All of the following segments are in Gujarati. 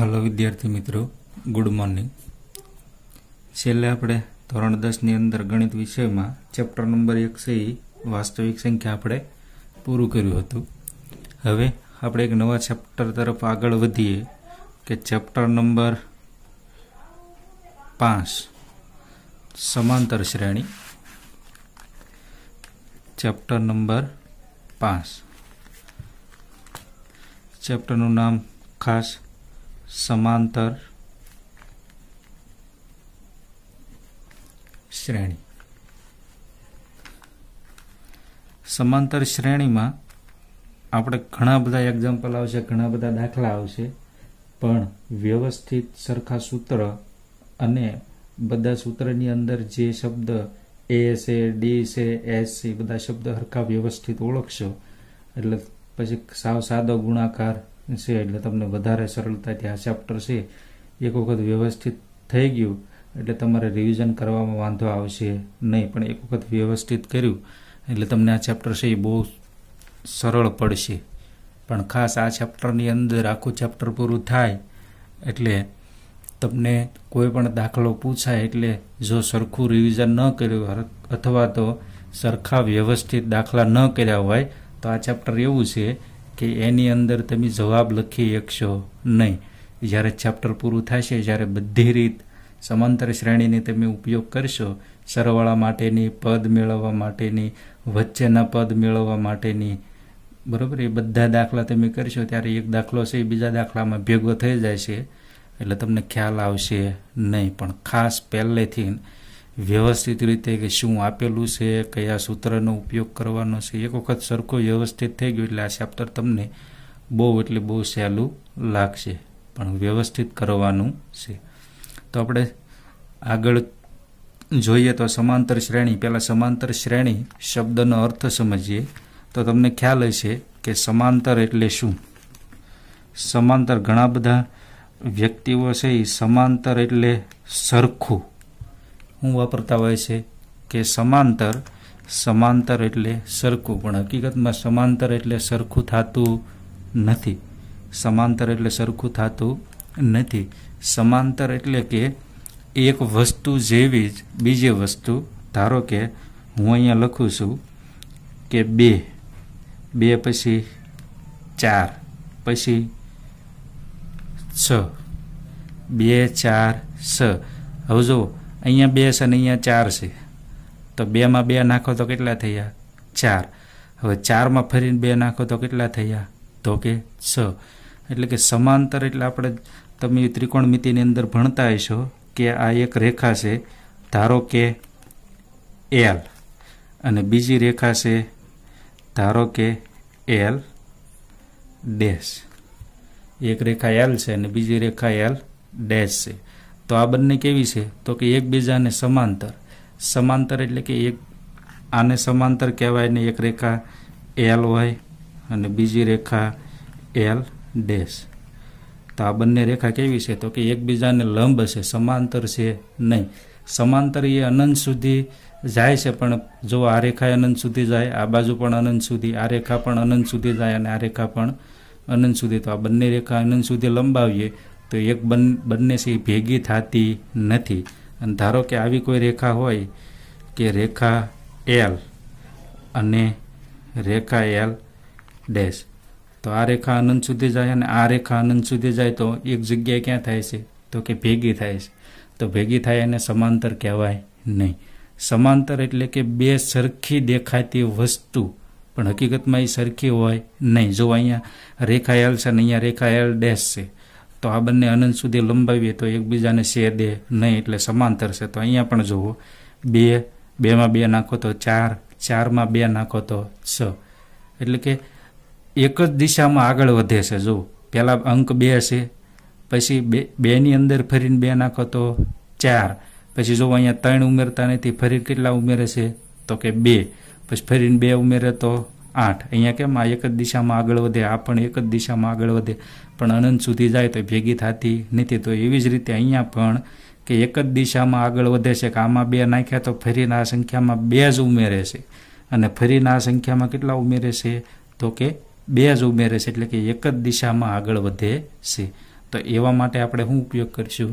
હલો વિદ્યાર્થી મિત્રો ગુડ મોર્નિંગ છેલ્લે આપણે ધોરણ દસની અંદર ગણિત વિષયમાં ચેપ્ટર નંબર એક છે વાસ્તવિક સંખ્યા આપણે પૂરું કર્યું હતું હવે આપણે એક નવા ચેપ્ટર તરફ આગળ વધીએ કે ચેપ્ટર નંબર પાંચ સમાંતર શ્રેણી ચેપ્ટર નંબર પાંચ ચેપ્ટરનું નામ ખાસ સમાંતર શ્રેણી સમાંતર શ્રેણીમાં આપણે ઘણા બધા એક્ઝામ્પલ આવશે ઘણા બધા દાખલા આવશે પણ વ્યવસ્થિત સરખા સૂત્ર અને બધા સૂત્રની અંદર જે શબ્દ એ છે ડી છે એસ છે બધા શબ્દ સરખા વ્યવસ્થિત ઓળખશો એટલે પછી સાવ સાદો ગુણાકાર છે એટલે તમને વધારે સરળતાથી આ ચેપ્ટર છે એક વખત વ્યવસ્થિત થઈ ગયું એટલે તમારે રિવિઝન કરવામાં વાંધો આવશે નહીં પણ એક વખત વ્યવસ્થિત કર્યું એટલે તમને આ ચેપ્ટર છે એ બહુ સરળ પડશે પણ ખાસ આ ચેપ્ટરની અંદર આખું ચેપ્ટર પૂરું થાય એટલે તમને કોઈ પણ દાખલો પૂછાય એટલે જો સરખું રિવિઝન ન કર્યું અથવા તો સરખા વ્યવસ્થિત દાખલા ન કર્યા હોય તો આ ચેપ્ટર એવું છે કે એની અંદર તમે જવાબ લખી શકશો નહીં જ્યારે ચેપ્ટર પૂરું થશે જ્યારે બધી રીત સમાંતર શ્રેણીની તમે ઉપયોગ કરશો સરવાળા માટેની પદ મેળવવા માટેની વચ્ચેના પદ મેળવવા માટેની બરાબર એ બધા દાખલા તમે કરશો ત્યારે એક દાખલો છે એ બીજા દાખલામાં ભેગો થઈ જાય છે એટલે તમને ખ્યાલ આવશે નહીં પણ ખાસ પહેલેથી વ્યવસ્થિત રીતે કે શું આપેલું છે કયા સૂત્રનો ઉપયોગ કરવાનો છે એક વખત સરખો વ્યવસ્થિત થઈ ગયો એટલે આ ચેપ્ટર તમને બહુ એટલે બહુ સહેલું લાગશે પણ વ્યવસ્થિત કરવાનું છે તો આપણે આગળ જોઈએ તો સમાંતર શ્રેણી પહેલાં સમાંતર શ્રેણી શબ્દનો અર્થ સમજીએ તો તમને ખ્યાલ હશે કે સમાંતર એટલે શું સમાંતર ઘણા બધા વ્યક્તિઓ છે એ સમાંતર એટલે સરખું હું વાપરતા હોય છે કે સમાંતર સમાંતર એટલે સરખું પણ હકીકતમાં સમાંતર એટલે સરખું થતું નથી સમાંતર એટલે સરખું થતું નથી સમાંતર એટલે કે એક વસ્તુ જેવી જ બીજી વસ્તુ ધારો કે હું અહીંયા લખું છું કે બે બે પછી ચાર પછી છ બે ચાર છ હવે જુઓ અહીંયા બે છે અને અહીંયા ચાર છે તો બેમાં બે નાખો તો કેટલા થયા ચાર હવે ચારમાં ફરીને બે નાખો તો કેટલા થયા તો કે છ એટલે કે સમાંતર એટલે આપણે તમે ત્રિકોણમિતિની અંદર ભણતા હશો કે આ એક રેખા છે ધારો કે એલ અને બીજી રેખા છે ધારો કે એલ ડેશ એક રેખા એલ છે અને બીજી રેખા એલ ડેશ છે તો આ બંને કેવી છે તો કે એકબીજાને સમાંતર સમાંતર એટલે કે એક આને સમાંતર કહેવાય ને એક રેખા એલ હોય અને બીજી રેખા એલ ડેશ તો આ બંને રેખા કેવી છે તો કે એકબીજાને લંબ છે સમાંતર છે નહીં સમાંતર એ અનંત સુધી જાય છે પણ જો આ રેખા અનંત સુધી જાય આ બાજુ પણ અનંત સુધી આ રેખા પણ અનંત સુધી જાય અને આ રેખા પણ અનંત સુધી તો આ બંને રેખા અનંત સુધી લંબાવીએ તો એક બન બંને સી ભેગી થતી નથી અને ધારો કે આવી કોઈ રેખા હોય કે રેખા એલ અને રેખા એલ ડેશ તો આ રેખા અનંત સુધી જાય અને આ રેખા અનંત સુધી જાય તો એક જગ્યાએ ક્યાં થાય છે તો કે ભેગી થાય છે તો ભેગી થાય એને સમાંતર કહેવાય નહીં સમાંતર એટલે કે બે સરખી દેખાતી વસ્તુ પણ હકીકતમાં એ સરખી હોય નહીં જો અહીંયા રેખા એલ છે અને અહીંયા રેખા એલ ડેશ છે તો આ બંને અનંત સુધી લંબાવીએ તો એકબીજાને શે દે નહીં એટલે સમાંતર છે તો અહીંયા પણ જુઓ બે બેમાં બે નાખો તો ચાર ચારમાં બે નાખો તો છ એટલે કે એક જ દિશામાં આગળ વધે છે જુઓ પહેલાં અંક બે છે પછી બે બેની અંદર ફરીને બે નાખો તો ચાર પછી જો અહીંયા ત્રણ ઉમેરતા નથી ફરી કેટલા ઉમેરે છે તો કે બે પછી ફરીને બે ઉમેરે તો આઠ અહીંયા કેમ આ એક જ દિશામાં આગળ વધે આ પણ એક જ દિશામાં આગળ વધે પણ અનંત સુધી જાય તો ભેગી થતી નથી તો એવી જ રીતે અહીંયા પણ કે એક જ દિશામાં આગળ વધે છે કે આમાં બે નાખ્યા તો ફરીના આ સંખ્યામાં બે જ ઉમેરે છે અને ફરીના આ સંખ્યામાં કેટલા ઉમેરે છે તો કે બે જ ઉમેરે છે એટલે કે એક જ દિશામાં આગળ વધે છે તો એવા માટે આપણે શું ઉપયોગ કરીશું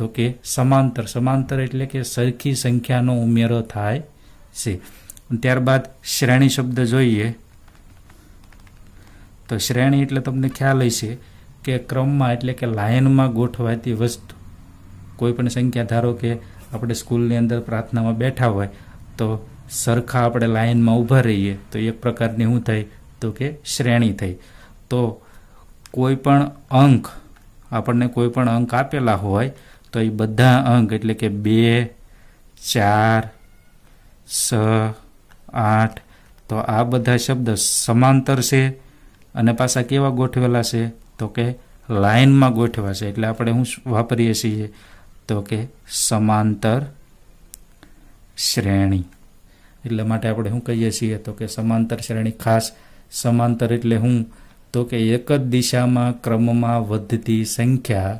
તો કે સમાંતર સમાંતર એટલે કે સરખી સંખ્યાનો ઉમેરો થાય છે ત્યારબાદ શ્રેણી શબ્દ જોઈએ તો શ્રેણી એટલે તમને ખ્યાલ હશે કે ક્રમમાં એટલે કે લાઇનમાં ગોઠવાતી વસ્તુ કોઈ પણ સંખ્યા ધારો કે આપણે સ્કૂલની અંદર પ્રાર્થનામાં બેઠા હોય તો સરખા આપણે લાઇનમાં ઊભા રહીએ તો એક પ્રકારની શું થાય તો કે શ્રેણી થઈ તો કોઈ પણ અંક આપણને કોઈ પણ અંક આપેલા હોય તો એ બધા અંક એટલે કે બે ચાર છ આઠ તો આ બધા શબ્દ સમાંતર છે અને પાછા કેવા ગોઠવેલા છે તો કે લાઇનમાં ગોઠવા છે એટલે આપણે શું વાપરીએ છીએ તો કે સમાંતર શ્રેણી એટલા માટે આપણે શું કહીએ છીએ તો કે સમાંતર શ્રેણી ખાસ સમાંતર એટલે હું તો કે એક જ દિશામાં ક્રમમાં વધતી સંખ્યા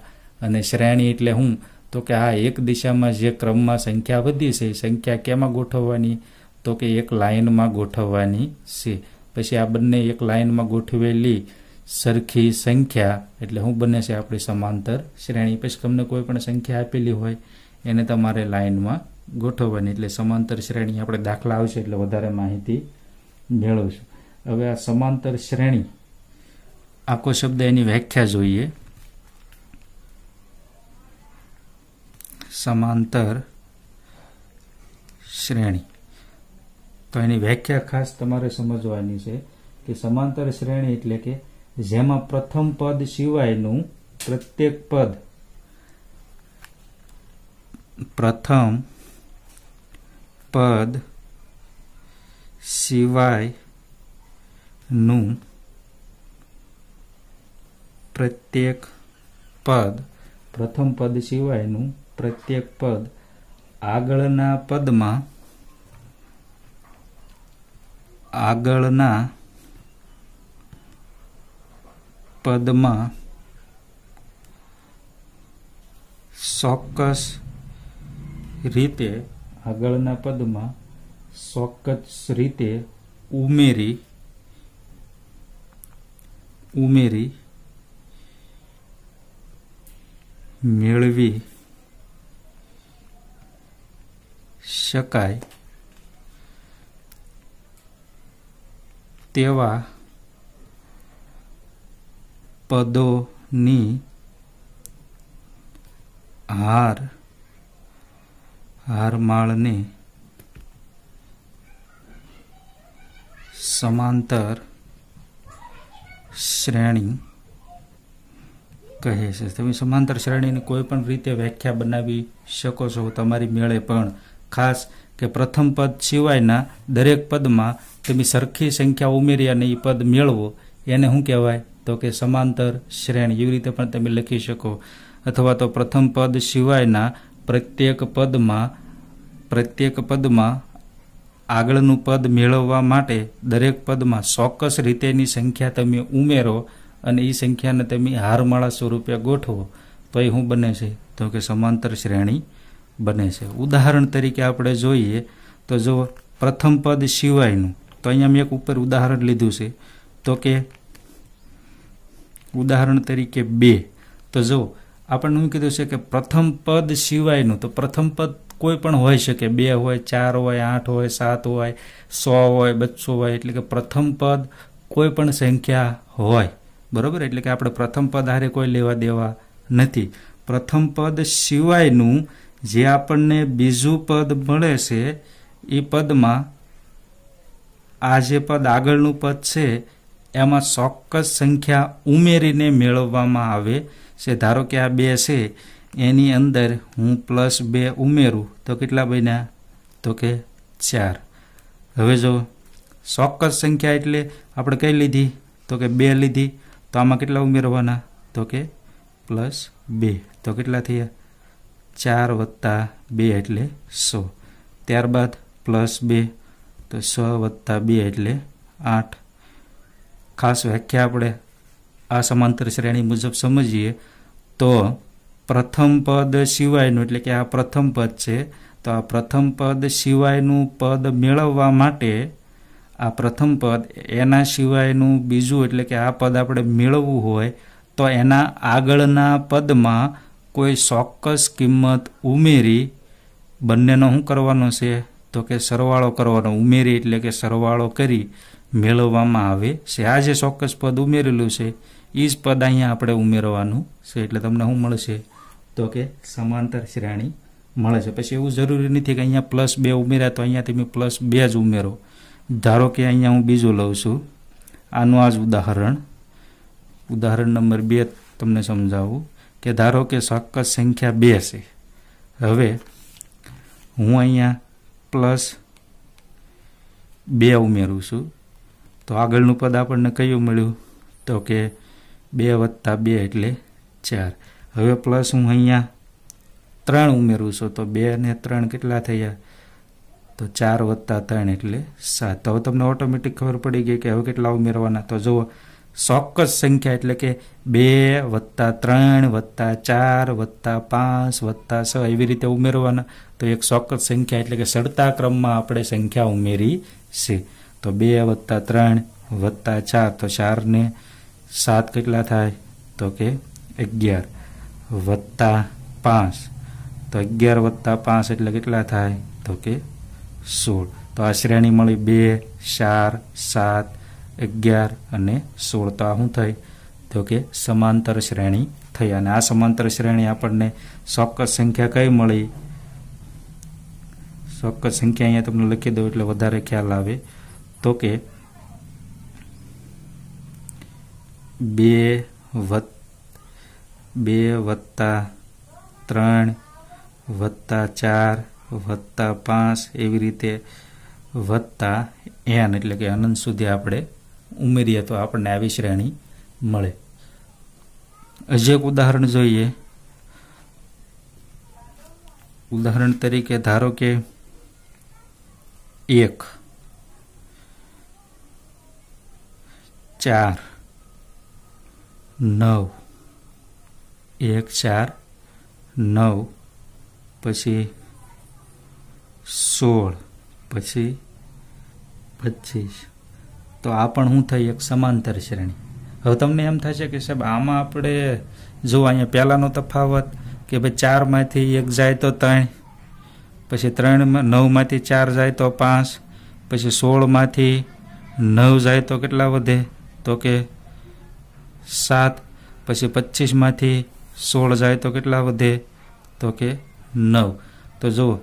અને શ્રેણી એટલે હું તો કે આ એક દિશામાં જે ક્રમમાં સંખ્યા વધી છે સંખ્યા કેમાં ગોઠવવાની તો કે એક લાઇનમાં ગોઠવવાની છે પછી આ બંને એક લાઇનમાં ગોઠવેલી સરખી સંખ્યા એટલે શું બને છે આપણી સમાંતર શ્રેણી પછી તમને કોઈ પણ સંખ્યા આપેલી હોય એને તમારે લાઇનમાં ગોઠવવાની એટલે સમાંતર શ્રેણી આપણે દાખલા આવશે એટલે વધારે માહિતી મેળવશું હવે આ સમાંતર શ્રેણી આખો શબ્દ એની વ્યાખ્યા જોઈએ સમાંતર શ્રેણી તો એની વ્યાખ્યા ખાસ તમારે સમજવાની છે કે સમાંતર શ્રેણી એટલે કે જેમાં પ્રથમ પદ સિવાયનું પ્રત્યેક પદ પ્રથમ પદ સિવાયનું પ્રત્યેક પદ પ્રથમ પદ સિવાયનું પ્રત્યેક પદ આગળના પદમાં આગળના પદમાં ચોક્કસ રીતે આગળના પદમાં ચોક્કસ રીતે ઉમેરી ઉમેરી મેળવી શકાય તેવા પદોની હાર હારમાળને સમાંતર શ્રેણી કહે છે તમે સમાંતર શ્રેણીની કોઈ પણ રીતે વ્યાખ્યા બનાવી શકો છો તમારી મેળે પણ ખાસ કે પ્રથમ પદ સિવાયના દરેક પદમાં તમે સરખી સંખ્યા ઉમેરી અને એ પદ મેળવો એને શું કહેવાય તો કે સમાંતર શ્રેણી એવી રીતે પણ તમે લખી શકો અથવા તો પ્રથમ પદ સિવાયના પ્રત્યેક પદમાં પ્રત્યેક પદમાં આગળનું પદ મેળવવા માટે દરેક પદમાં ચોક્કસ રીતેની સંખ્યા તમે ઉમેરો અને એ સંખ્યાને તમે હારમાળા સ્વરૂપે ગોઠવો તો એ શું બને છે તો કે સમાંતર શ્રેણી બને છે ઉદાહરણ તરીકે આપણે જોઈએ તો જો પ્રથમ પદ સિવાયનું તો અહીંયા મેં એક ઉપર ઉદાહરણ લીધું છે તો કે ઉદાહરણ તરીકે બે તો જો આપણને હું કીધું છે કે પ્રથમ પદ સિવાયનું તો પ્રથમ પદ કોઈ પણ હોઈ શકે બે હોય ચાર હોય આઠ હોય સાત હોય સો હોય બસો હોય એટલે કે પ્રથમ પદ કોઈ પણ સંખ્યા હોય બરાબર એટલે કે આપણે પ્રથમ પદ હારે કોઈ લેવા દેવા નથી પ્રથમ પદ સિવાયનું જે આપણને બીજું પદ મળે છે એ પદમાં આ જે પદ આગળનું પદ છે એમાં ચોક્કસ સંખ્યા ઉમેરીને મેળવવામાં આવે છે ધારો કે આ બે છે એની અંદર હું પ્લસ બે ઉમેરું તો કેટલા બન્યા તો કે ચાર હવે જો ચોક્કસ સંખ્યા એટલે આપણે કઈ લીધી તો કે બે લીધી તો આમાં કેટલા ઉમેરવાના તો કે પ્લસ બે તો કેટલા થયા ચાર વત્તા બે એટલે સો ત્યારબાદ પ્લસ બે તો સો વત્તા બે એટલે આઠ ખાસ વ્યાખ્યા આપણે આ સમાંતર શ્રેણી મુજબ સમજીએ તો પ્રથમ પદ સિવાયનું એટલે કે આ પ્રથમ પદ છે તો આ પ્રથમ પદ સિવાયનું પદ મેળવવા માટે આ પ્રથમ પદ એના સિવાયનું બીજું એટલે કે આ પદ આપણે મેળવવું હોય તો એના આગળના પદમાં કોઈ ચોક્કસ કિંમત ઉમેરી બંનેનો શું કરવાનો છે તો કે સરવાળો કરવાનો ઉમેરી એટલે કે સરવાળો કરી મેળવવામાં આવે છે આ જે ચોક્કસ પદ ઉમેરેલું છે એ જ પદ અહીંયા આપણે ઉમેરવાનું છે એટલે તમને શું મળશે તો કે સમાંતર શ્રેણી મળે છે પછી એવું જરૂરી નથી કે અહીંયા પ્લસ બે ઉમેર્યા તો અહીંયા તમે પ્લસ બે જ ઉમેરો ધારો કે અહીંયા હું બીજું લઉં છું આનું આ જ ઉદાહરણ ઉદાહરણ નંબર બે તમને સમજાવું કે ધારો કે ચોક્કસ સંખ્યા બે છે હવે હું અહીંયા પ્લસ બે ઉમેરું છું તો આગળનું પદ આપણને કયું મળ્યું તો કે બે વત્તા બે એટલે ચાર હવે પ્લસ હું અહીંયા ત્રણ ઉમેરું છું તો બે અને ત્રણ કેટલા થયા તો ચાર વત્તા ત્રણ એટલે સાત હવે તમને ઓટોમેટિક ખબર પડી ગઈ કે હવે કેટલા ઉમેરવાના તો જુઓ ચોક્કસ સંખ્યા એટલે કે બે વત્તા ત્રણ વત્તા ચાર વત્તા પાંચ વત્તા છ એવી રીતે ઉમેરવાના તો એક ચોક્કસ સંખ્યા એટલે કે સડતા ક્રમમાં આપણે સંખ્યા ઉમેરી છે તો બે વત્તા ત્રણ વત્તા ચાર તો ચારને સાત કેટલા થાય તો કે અગિયાર વત્તા પાંચ તો અગિયાર વત્તા પાંચ એટલે કેટલા થાય તો કે સોળ તો આ શ્રેણી મળી બે ચાર સાત અગિયાર અને સોળ તો આ શું થઈ તો કે સમાંતર શ્રેણી થઈ અને આ સમાંતર શ્રેણી આપણને ચોક્કસ સંખ્યા કઈ મળી ચોક્કસ સંખ્યા અહીંયા તમને લખી દઉં એટલે વધારે ખ્યાલ આવે તો કે બે બે વત્તા ત્રણ વત્તા ચાર વત્તા પાંચ એવી રીતે વત્તા એન એટલે કે અનંત સુધી આપણે ઉમેરીએ તો આપણને આવી શ્રેણી મળે હજી એક ઉદાહરણ જોઈએ ઉદાહરણ તરીકે ધારો કે એક ચાર નવ એક ચાર નવ પછી સોળ પછી પચીસ તો આ પણ શું થઈ એક સમાંતર શ્રેણી હવે તમને એમ થશે કે સાહેબ આમાં આપણે જો અહીંયા પહેલાંનો તફાવત કે ભાઈ ચારમાંથી એક જાય તો ત્રણ પછી ત્રણમાં નવમાંથી ચાર જાય તો પાંચ પછી સોળમાંથી નવ જાય તો કેટલા વધે તો કે સાત પછી પચીસમાંથી સોળ જાય તો કેટલા વધે તો કે નવ તો જુઓ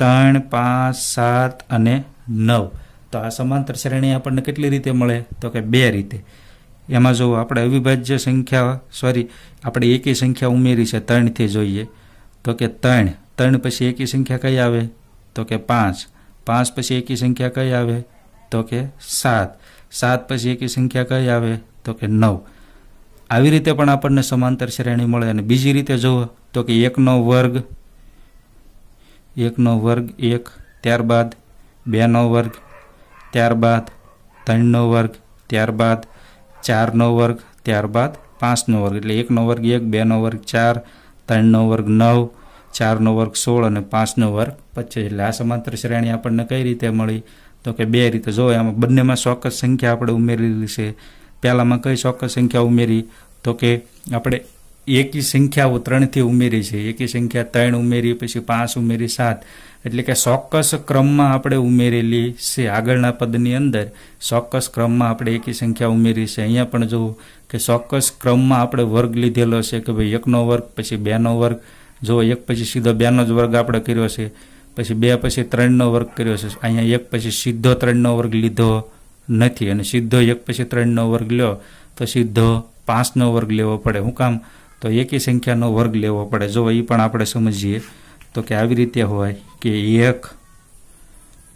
ત્રણ પાંચ સાત અને નવ તો આ સમાંતર શ્રેણી આપણને કેટલી રીતે મળે તો કે બે રીતે એમાં જુઓ આપણે અવિભાજ્ય સંખ્યા સોરી આપણે એકી સંખ્યા ઉમેરી છે ત્રણથી જોઈએ તો કે ત્રણ ત્રણ પછી એકી સંખ્યા કઈ આવે તો કે પાંચ પાંચ પછી એકી સંખ્યા કઈ આવે તો કે સાત સાત પછી એકી સંખ્યા કઈ આવે તો કે નવ આવી રીતે પણ આપણને સમાંતર શ્રેણી મળે અને બીજી રીતે જુઓ તો કે એકનો વર્ગ એકનો વર્ગ એક ત્યારબાદ બેનો વર્ગ ત્યારબાદ ત્રણનો વર્ગ ત્યારબાદ ચારનો વર્ગ ત્યારબાદ પાંચનો વર્ગ એટલે એકનો વર્ગ એક બેનો વર્ગ ચાર ત્રણનો વર્ગ નવ ચારનો વર્ગ સોળ અને પાંચનો વર્ગ પચીસ એટલે આ સમાંતર શ્રેણી આપણને કઈ રીતે મળી તો કે બે રીતે જો આમાં બંનેમાં ચોક્કસ સંખ્યા આપણે ઉમેરેલી છે પહેલાંમાં કઈ ચોક્કસ સંખ્યા ઉમેરી તો કે આપણે એકી સંખ્યાઓ ત્રણથી ઉમેરી છે એકી સંખ્યા ત્રણ ઉમેરી પછી પાંચ ઉમેરી સાત એટલે કે ચોક્કસ ક્રમમાં આપણે ઉમેરેલી છે આગળના પદની અંદર ચોક્કસ ક્રમમાં આપણે એકી સંખ્યા ઉમેરી છે અહીંયા પણ જો કે ચોક્કસ ક્રમમાં આપણે વર્ગ લીધેલો છે કે ભાઈ એકનો વર્ગ પછી બેનો વર્ગ જો એક પછી સીધો બેનો જ વર્ગ આપણે કર્યો છે પછી બે પછી ત્રણનો વર્ગ કર્યો છે અહીંયા એક પછી સીધો ત્રણનો વર્ગ લીધો નથી અને સીધો એક પછી ત્રણનો વર્ગ લ્યો તો સીધો પાંચનો વર્ગ લેવો પડે હું કામ તો એકી સંખ્યાનો વર્ગ લેવો પડે જો એ પણ આપણે સમજીએ તો કે આવી રીતે હોય કે એક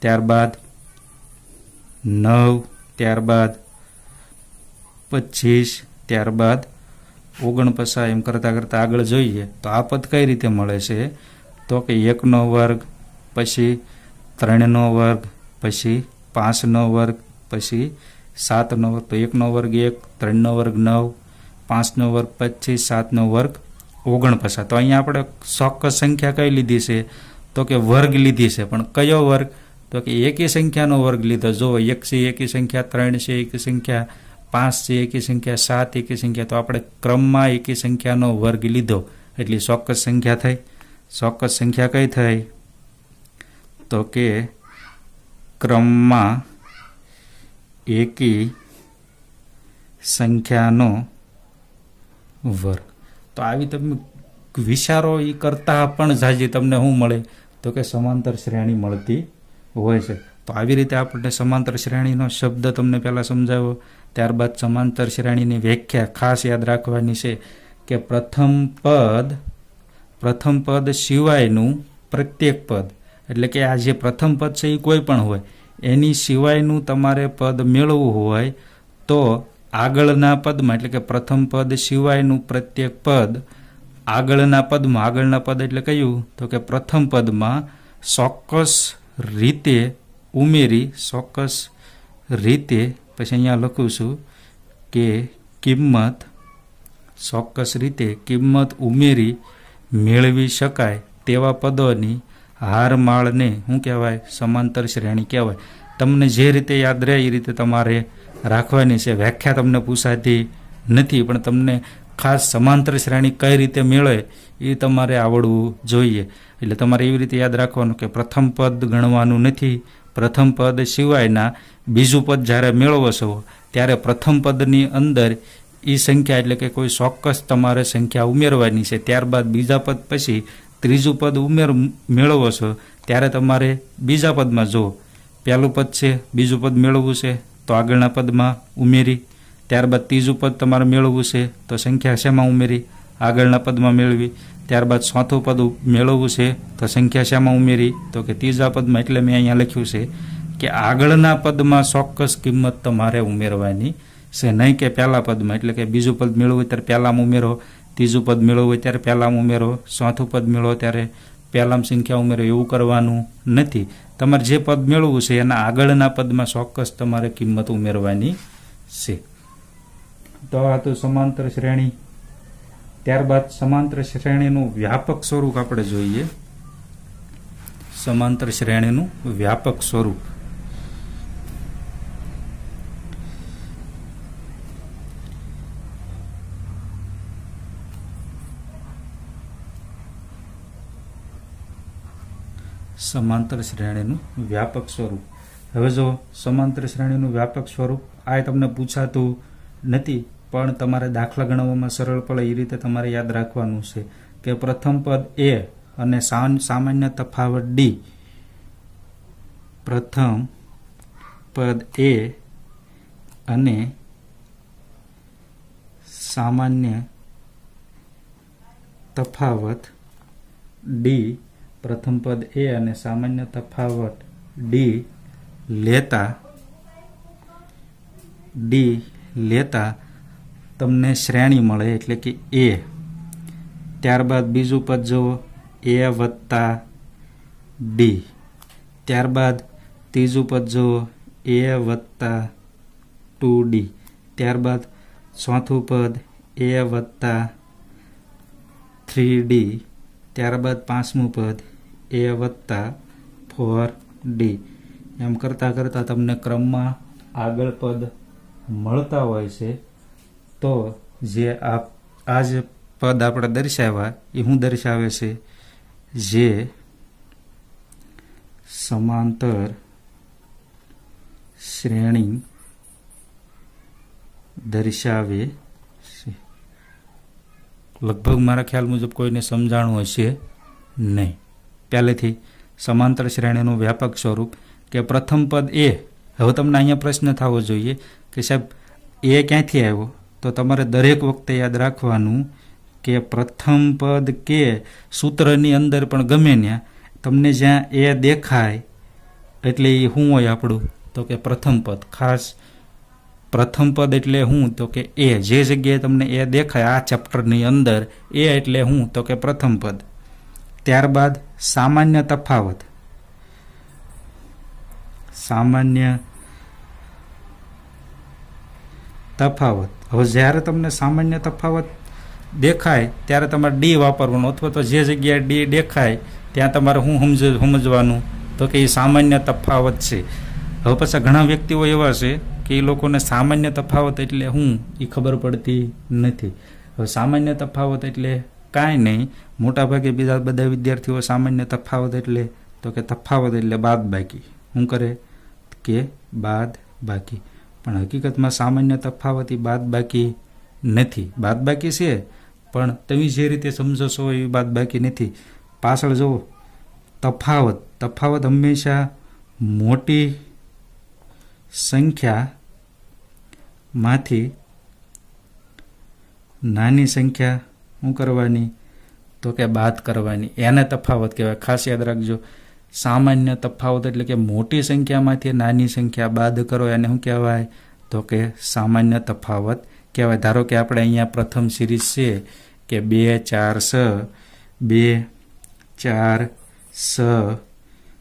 ત્યારબાદ નવ ત્યારબાદ પચીસ ત્યારબાદ ઓગણપસા એમ કરતાં કરતાં આગળ જોઈએ તો આ પદ કઈ રીતે મળે છે તો કે એકનો વર્ગ પછી ત્રણનો વર્ગ પછી પાંચનો વર્ગ પછી સાતનો વર્ગ તો એકનો વર્ગ એક ત્રણનો વર્ગ નવ પાંચનો વર્ગ પચીસ સાતનો વર્ગ ઓગણપચાસ તો અહીંયા આપણે ચોક્કસ સંખ્યા કઈ લીધી છે તો કે વર્ગ લીધી છે પણ કયો વર્ગ તો કે એકી સંખ્યાનો વર્ગ લીધો જો એક છે એકી સંખ્યા ત્રણ છે એકી સંખ્યા પાંચ છે એકી સંખ્યા સાત એકી સંખ્યા તો આપણે ક્રમમાં એકી સંખ્યાનો વર્ગ લીધો એટલી ચોક્કસ સંખ્યા થઈ ચોક્કસ સંખ્યા કઈ થઈ તો કે ક્રમમાં એકી સંખ્યાનો વર્ગ તો આવી તમે વિચારો એ કરતાં પણ જાજી તમને શું મળે તો કે સમાંતર શ્રેણી મળતી હોય છે તો આવી રીતે આપણને સમાંતર શ્રેણીનો શબ્દ તમને પહેલાં સમજાવ્યો ત્યારબાદ સમાંતર શ્રેણીની વ્યાખ્યા ખાસ યાદ રાખવાની છે કે પ્રથમ પદ પ્રથમ પદ સિવાયનું પ્રત્યેક પદ એટલે કે આ જે પ્રથમ પદ છે એ કોઈ પણ હોય એની સિવાયનું તમારે પદ મેળવવું હોય તો આગળના પદમાં એટલે કે પ્રથમ પદ સિવાયનું પ્રત્યેક પદ આગળના પદમાં આગળના પદ એટલે કહ્યું તો કે પ્રથમ પદમાં ચોક્કસ રીતે ઉમેરી ચોક્કસ રીતે પછી અહીંયા લખું છું કે કિંમત ચોક્કસ રીતે કિંમત ઉમેરી મેળવી શકાય તેવા પદોની હારમાળને શું કહેવાય સમાંતર શ્રેણી કહેવાય તમને જે રીતે યાદ રહે એ રીતે તમારે રાખવાની છે વ્યાખ્યા તમને પૂછાતી નથી પણ તમને ખાસ સમાંતર શ્રેણી કઈ રીતે મેળવે એ તમારે આવડવું જોઈએ એટલે તમારે એવી રીતે યાદ રાખવાનું કે પ્રથમ પદ ગણવાનું નથી પ્રથમ પદ સિવાયના બીજું પદ જ્યારે મેળવો છો ત્યારે પ્રથમ પદની અંદર એ સંખ્યા એટલે કે કોઈ ચોક્કસ તમારે સંખ્યા ઉમેરવાની છે ત્યારબાદ બીજા પદ પછી ત્રીજું પદ ઉમેર મેળવો છો ત્યારે તમારે બીજા પદમાં જુઓ પહેલું પદ છે બીજું પદ મેળવવું છે તો આગળના પદમાં ઉમેરી ત્યારબાદ ત્રીજું પદ તમારે મેળવવું છે તો સંખ્યા શેમાં ઉમેરી આગળના પદમાં મેળવી ત્યારબાદ ચોથું પદ મેળવવું છે તો સંખ્યા શેમાં ઉમેરી તો કે ત્રીજા પદમાં એટલે મેં અહીંયા લખ્યું છે કે આગળના પદમાં ચોક્કસ કિંમત તમારે ઉમેરવાની છે નહીં કે પહેલા પદમાં એટલે કે બીજું પદ મેળવવું ત્યારે પહેલામાં ઉમેરો ત્રીજું પદ મેળવવું હોય ત્યારે પહેલાં ઉમેરો ચોથું પદ મેળવો ત્યારે પહેલાં સંખ્યા ઉમેરો એવું કરવાનું નથી તમારે જે પદ મેળવવું છે એના આગળના પદમાં ચોક્કસ તમારે કિંમત ઉમેરવાની છે તો આ તો સમાંતર શ્રેણી ત્યારબાદ સમાંતર શ્રેણીનું વ્યાપક સ્વરૂપ આપણે જોઈએ સમાંતર શ્રેણીનું વ્યાપક સ્વરૂપ સમાંતર શ્રેણીનું વ્યાપક સ્વરૂપ હવે જો સમાંતર શ્રેણીનું વ્યાપક સ્વરૂપ આ તમને પૂછાતું નથી પણ તમારે દાખલા ગણવામાં સરળ પડે એ રીતે તમારે યાદ રાખવાનું છે કે પ્રથમ પદ એ અને સામાન્ય તફાવત ડી પ્રથમ પદ એ અને સામાન્ય તફાવત ડી પ્રથમ પદ એ અને સામાન્ય તફાવત ડી લેતા ડી લેતા તમને શ્રેણી મળે એટલે કે એ ત્યારબાદ બીજું પદ જુઓ એ વત્તા ડી ત્યારબાદ ત્રીજું પદ જુઓ એ વત્તા ટુ ડી ત્યારબાદ ચોથું પદ એ વત્તા થ્રી ડી ત્યારબાદ પાંચમું પદ એ વત્તા ફોર ડી એમ કરતાં કરતાં તમને ક્રમમાં આગળ પદ મળતા હોય છે તો જે આ આ જે પદ આપણે દર્શાવ્યા એ શું દર્શાવે છે જે સમાંતર શ્રેણી દર્શાવે છે લગભગ મારા ખ્યાલ મુજબ કોઈને સમજાણું હશે નહીં પહેલેથી સમાંતર શ્રેણીનું વ્યાપક સ્વરૂપ કે પ્રથમ પદ એ હવે તમને અહીંયા પ્રશ્ન થવો જોઈએ કે સાહેબ એ ક્યાંથી આવ્યો તો તમારે દરેક વખતે યાદ રાખવાનું કે પ્રથમ પદ કે સૂત્રની અંદર પણ ગમે ત્યાં તમને જ્યાં એ દેખાય એટલે એ શું હોય આપણું તો કે પ્રથમ પદ ખાસ પ્રથમ પદ એટલે હું તો કે એ જે જગ્યાએ તમને એ દેખાય આ ચેપ્ટરની અંદર એ એટલે હું તો કે પ્રથમ પદ ત્યારબાદ સામાન્ય તફાવત સામાન્ય તફાવત હવે જ્યારે તમને સામાન્ય તફાવત દેખાય ત્યારે તમારે ડી વાપરવાનું અથવા તો જે જગ્યાએ ડી દેખાય ત્યાં તમારે હું સમજ સમજવાનું તો કે એ સામાન્ય તફાવત છે હવે પછી ઘણા વ્યક્તિઓ એવા છે કે એ લોકોને સામાન્ય તફાવત એટલે હું એ ખબર પડતી નથી હવે સામાન્ય તફાવત એટલે કાંઈ નહીં મોટાભાગે બીજા બધા વિદ્યાર્થીઓ સામાન્ય તફાવત એટલે તો કે તફાવત એટલે બાદ બાકી શું કરે કે બાદ બાકી પણ હકીકતમાં સામાન્ય તફાવત એ બાદ બાકી નથી બાદ બાકી છે પણ તમે જે રીતે સમજો છો એવી બાદ બાકી નથી પાછળ જુઓ તફાવત તફાવત હંમેશા મોટી સંખ્યામાંથી નાની સંખ્યા શું કરવાની તો કે બાદ કરવાની એને તફાવત કહેવાય ખાસ યાદ રાખજો સામાન્ય તફાવત એટલે કે મોટી સંખ્યામાંથી નાની સંખ્યા બાદ કરો એને શું કહેવાય તો કે સામાન્ય તફાવત કહેવાય ધારો કે આપણે અહીંયા પ્રથમ સિરીઝ છે કે બે ચાર સ બે ચાર સ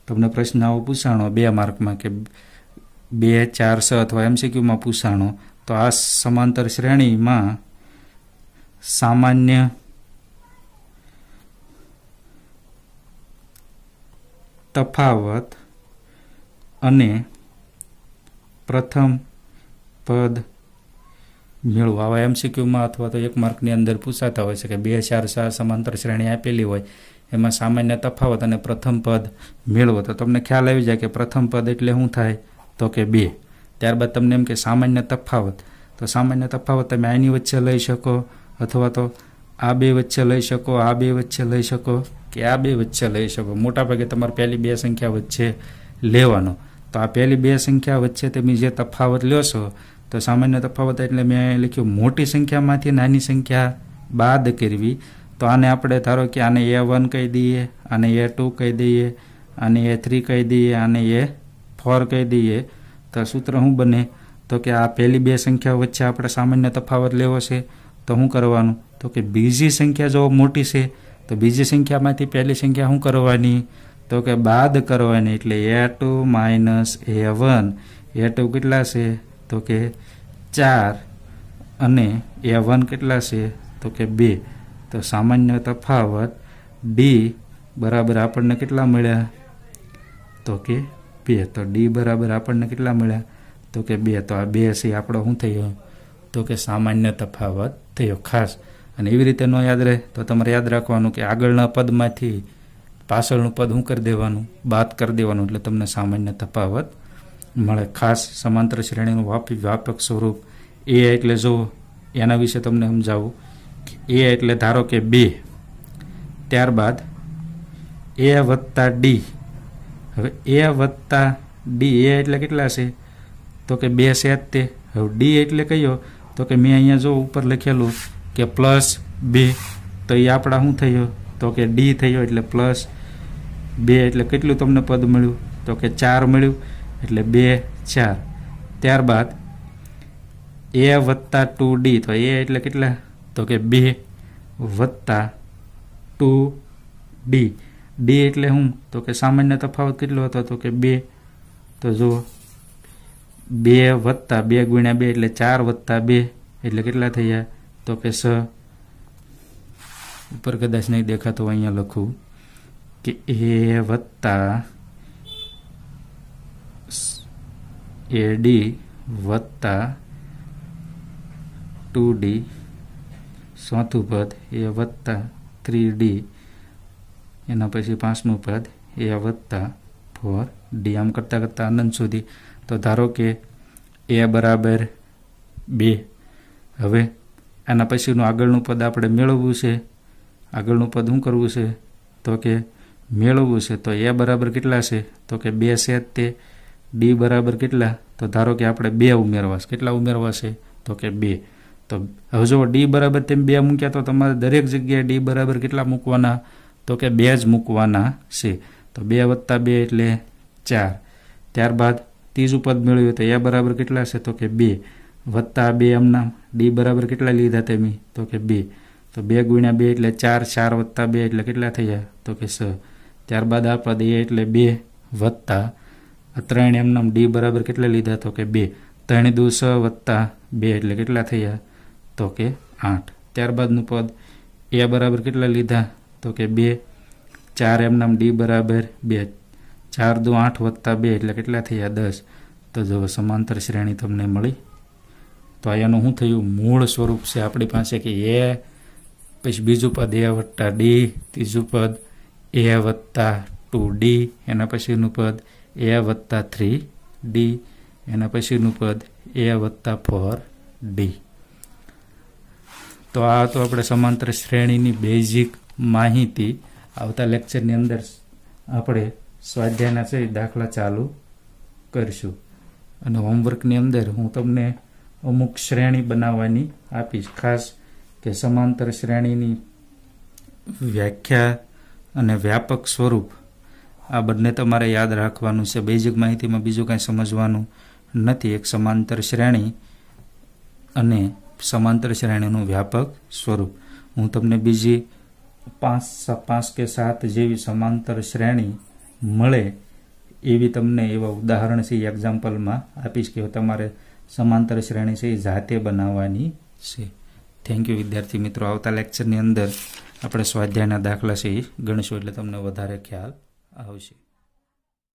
તમને પ્રશ્ન આવો પૂછાણો બે માર્કમાં કે બે ચાર સ અથવા એમસીક્યુમાં પૂછાણો તો આ સમાંતર શ્રેણીમાં સામાન્ય તફાવત અને પ્રથમ પદ મેળવો આવા એમસીક્યુમાં અથવા તો એક માર્કની અંદર પૂછાતા હોય છે કે બે ચાર ચાર સમાંતર શ્રેણી આપેલી હોય એમાં સામાન્ય તફાવત અને પ્રથમ પદ મેળવો તો તમને ખ્યાલ આવી જાય કે પ્રથમ પદ એટલે શું થાય તો કે બે ત્યારબાદ તમને એમ કે સામાન્ય તફાવત તો સામાન્ય તફાવત તમે આની વચ્ચે લઈ શકો અથવા તો આ બે વચ્ચે લઈ શકો આ બે વચ્ચે લઈ શકો કે આ બે વચ્ચે લઈ શકો મોટાભાગે તમારે પહેલી બે સંખ્યા વચ્ચે લેવાનો તો આ પહેલી બે સંખ્યા વચ્ચે તમે જે તફાવત લ્યો છો તો સામાન્ય તફાવત એટલે મેં લખ્યું મોટી સંખ્યામાંથી નાની સંખ્યા બાદ કરવી તો આને આપણે ધારો કે આને એ વન કહી દઈએ આને એ ટુ કહી દઈએ આને એ થ્રી કહી દઈએ આને એ ફોર કહી દઈએ તો સૂત્ર શું બને તો કે આ પહેલી બે સંખ્યા વચ્ચે આપણે સામાન્ય તફાવત લેવો છે તો શું કરવાનું તો કે બીજી સંખ્યા જો મોટી છે તો બીજી સંખ્યામાંથી પહેલી સંખ્યા શું કરવાની તો કે બાદ કરવાની એટલે A two minus A one A two કેટલા છે તો કે ચાર અને એ વન કેટલા છે તો કે બે તો સામાન્ય તફાવત ડી બરાબર આપણને કેટલા મળ્યા તો કે બે તો ડી બરાબર આપણને કેટલા મળ્યા તો કે બે તો આ બે છે આપણો શું થઈ થયો તો કે સામાન્ય તફાવત થયો ખાસ અને એવી રીતે ન યાદ રહે તો તમારે યાદ રાખવાનું કે આગળના પદમાંથી પાછળનું પદ હું કરી દેવાનું બાદ કરી દેવાનું એટલે તમને સામાન્ય તફાવત મળે ખાસ સમાંતર શ્રેણીનું વાપ વ્યાપક સ્વરૂપ એ એટલે જો એના વિશે તમને સમજાવું કે એ એટલે ધારો કે બે ત્યારબાદ એ વત્તા ડી હવે એ વત્તા ડી એ એટલે કેટલા છે તો કે બે સેત તે હવે ડી એટલે કયો તો કે મેં અહીંયા જો ઉપર લખેલું કે + 2 તો એ આપણો શું થયો તો કે d થયો એટલે + 2 એટલે કેટલું તમને પદ મળ્યું તો કે 4 મળ્યું એટલે 2 4 ત્યારબાદ a + 2d તો a એટલે કેટલા તો કે 2 + 2d d એટલે શું તો કે સામાન્ય તફાવત કેટલો હતો તો કે 2 તો જો બે વત્તા બે ગુણ્યા બે એટલે ચાર વત્તા બે એટલે કેટલા થયા તો કે સ ઉપર કદાચ નહીં દેખાતો અહીંયા લખું કે એ વત્તા એ ડી વત્તા ટુ ડી ચોથું પદ એ વત્તા થ્રી ડી એના પછી પાંચમું પદ એ વત્તા ફોર ડી આમ કરતાં કરતાં આનંદ સુધી તો ધારો કે એ બરાબર બે હવે એના પછીનું આગળનું પદ આપણે મેળવવું છે આગળનું પદ શું કરવું છે તો કે મેળવવું છે તો એ બરાબર કેટલા છે તો કે બે છે તે ડી બરાબર કેટલા તો ધારો કે આપણે બે ઉમેરવા છે કેટલા ઉમેરવા છે તો કે બે તો હવે જો ડી બરાબર તેમ બે મૂક્યા તો તમારે દરેક જગ્યાએ ડી બરાબર કેટલા મૂકવાના તો કે બે જ મૂકવાના છે તો બે વત્તા બે એટલે ચાર ત્યારબાદ ત્રીજું પદ મેળવ્યું તો એ બરાબર કેટલા છે તો કે બે વત્તા બે અમનામ ડી બરાબર કેટલા લીધા તે તો કે બે તો બે ગુણ્યા બે એટલે ચાર ચાર વત્તા બે એટલે કેટલા થયા તો કે સ ત્યારબાદ આ પદ એ એટલે બે વત્તા ત્રણ એમનામ ડી બરાબર કેટલા લીધા તો કે બે ત્રણ દુ સ વત્તા બે એટલે કેટલા થયા તો કે આઠ ત્યારબાદનું પદ એ બરાબર કેટલા લીધા તો કે બે ચાર એમનામ ડી બરાબર બે ચાર દુ આઠ વત્તા બે એટલે કેટલા થયા દસ તો જો સમાંતર શ્રેણી તમને મળી તો અહીંયાનું શું થયું મૂળ સ્વરૂપ છે આપણી પાસે કે એ પછી બીજું પદ એ વત્તા ડી ત્રીજું પદ એ વત્તા ટુ ડી એના પછીનું પદ એ વત્તા થ્રી ડી એના પછીનું પદ એ વત્તા ફોર ડી તો આ તો આપણે સમાંતર શ્રેણીની બેઝિક માહિતી આવતા લેક્ચરની અંદર આપણે સ્વાધ્યાયના છે દાખલા ચાલુ કરીશું અને હોમવર્કની અંદર હું તમને અમુક શ્રેણી બનાવવાની આપીશ ખાસ કે સમાંતર શ્રેણીની વ્યાખ્યા અને વ્યાપક સ્વરૂપ આ બંને તમારે યાદ રાખવાનું છે બેઝિક માહિતીમાં બીજું કાંઈ સમજવાનું નથી એક સમાંતર શ્રેણી અને સમાંતર શ્રેણીનું વ્યાપક સ્વરૂપ હું તમને બીજી પાંચ પાંચ કે સાત જેવી સમાંતર શ્રેણી મળે એવી તમને એવા ઉદાહરણ છે એક્ઝામ્પલમાં આપીશ કે તમારે સમાંતર શ્રેણી છે એ જાતે બનાવવાની છે થેન્ક યુ વિદ્યાર્થી મિત્રો આવતા લેક્ચરની અંદર આપણે સ્વાધ્યાયના દાખલા છે એ ગણશું એટલે તમને વધારે ખ્યાલ આવશે